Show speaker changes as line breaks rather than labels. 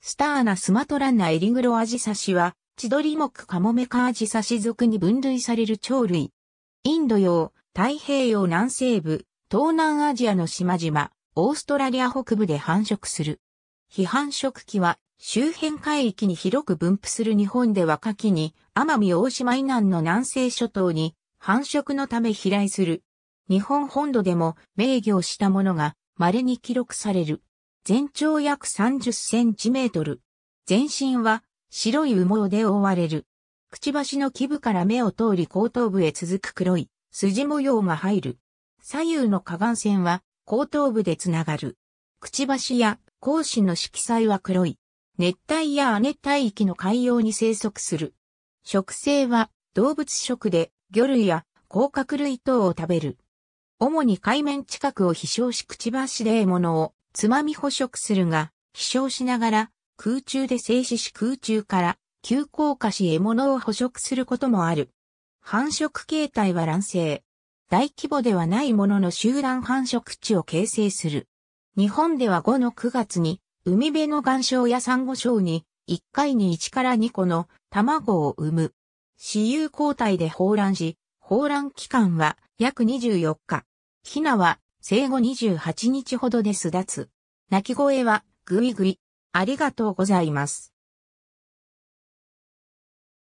スターナスマトランナエリグロアジサシ
は、千鳥目カモメカアジサシ属に分類される鳥類。インド洋、太平洋南西部、東南アジアの島々、オーストラリア北部で繁殖する。非繁殖期は、周辺海域に広く分布する日本では夏季に、奄美大島以南の南西諸島に、繁殖のため飛来する。日本本土でも、名をしたものが、稀に記録される。全長約30センチメートル。全身は白い羽毛で覆われる。くちばしの基部から目を通り後頭部へ続く黒い筋模様が入る。左右の下眼線は後頭部でつながる。くちばしや講師の色彩は黒い。熱帯や亜熱帯域の海洋に生息する。食性は動物食で魚類や甲殻類等を食べる。主に海面近くを飛翔しくちばしで獲物をつまみ捕食するが、飛翔しながら空中で静止し空中から急降下し獲物を捕食することもある。繁殖形態は卵生。大規模ではないものの集団繁殖地を形成する。日本では5の9月に海辺の岩礁や珊瑚礁に1回に1から2個の卵を産む。私有交代で放卵し、放卵期間は約24日。ヒナは生後28日ほどで巣立つ。
鳴き声は、ぐいぐい。ありがとうございます。